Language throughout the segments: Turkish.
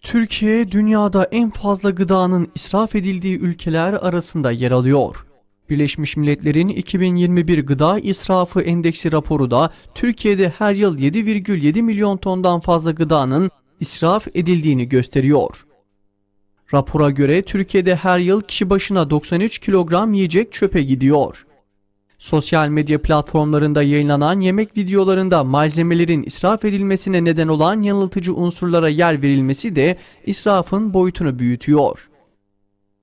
Türkiye dünyada en fazla gıdanın israf edildiği ülkeler arasında yer alıyor. Birleşmiş Milletler'in 2021 Gıda İsrafı Endeksi raporu da Türkiye'de her yıl 7,7 milyon tondan fazla gıdanın israf edildiğini gösteriyor. Rapora göre Türkiye'de her yıl kişi başına 93 kilogram yiyecek çöpe gidiyor. Sosyal medya platformlarında yayınlanan yemek videolarında malzemelerin israf edilmesine neden olan yanıltıcı unsurlara yer verilmesi de israfın boyutunu büyütüyor.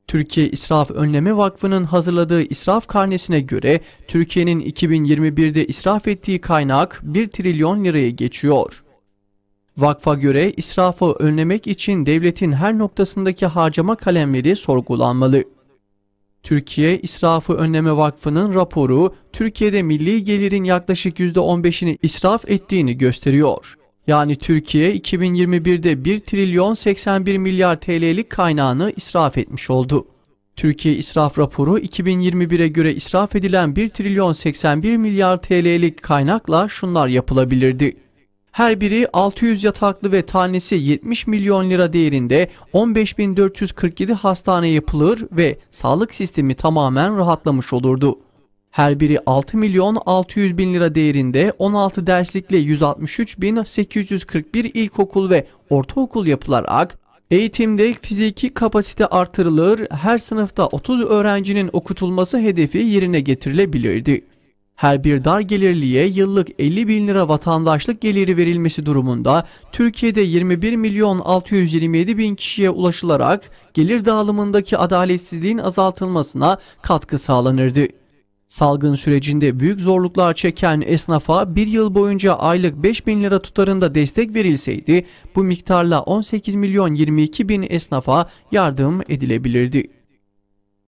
Türkiye İsraf Önleme Vakfı'nın hazırladığı israf karnesine göre Türkiye'nin 2021'de israf ettiği kaynak 1 trilyon liraya geçiyor. Vakfa göre israfı önlemek için devletin her noktasındaki harcama kalemleri sorgulanmalı. Türkiye İsrafı Önleme Vakfı'nın raporu Türkiye'de milli gelirin yaklaşık %15'ini israf ettiğini gösteriyor. Yani Türkiye 2021'de 1 trilyon 81 milyar TL'lik kaynağını israf etmiş oldu. Türkiye İsraf raporu 2021'e göre israf edilen 1 trilyon 81 milyar TL'lik kaynakla şunlar yapılabilirdi. Her biri 600 yataklı ve tanesi 70 milyon lira değerinde 15.447 hastane yapılır ve sağlık sistemi tamamen rahatlamış olurdu. Her biri 6 milyon 600 bin lira değerinde 16 derslikle 163 bin 841 ilkokul ve ortaokul yapılarak eğitimde fiziki kapasite artırılır, her sınıfta 30 öğrencinin okutulması hedefi yerine getirilebilirdi. Her bir dar gelirliye yıllık 50 bin lira vatandaşlık geliri verilmesi durumunda Türkiye'de 21 milyon 627 bin kişiye ulaşılarak gelir dağılımındaki adaletsizliğin azaltılmasına katkı sağlanırdı. Salgın sürecinde büyük zorluklar çeken esnafa bir yıl boyunca aylık 5 bin lira tutarında destek verilseydi bu miktarla 18 milyon 22 bin esnafa yardım edilebilirdi.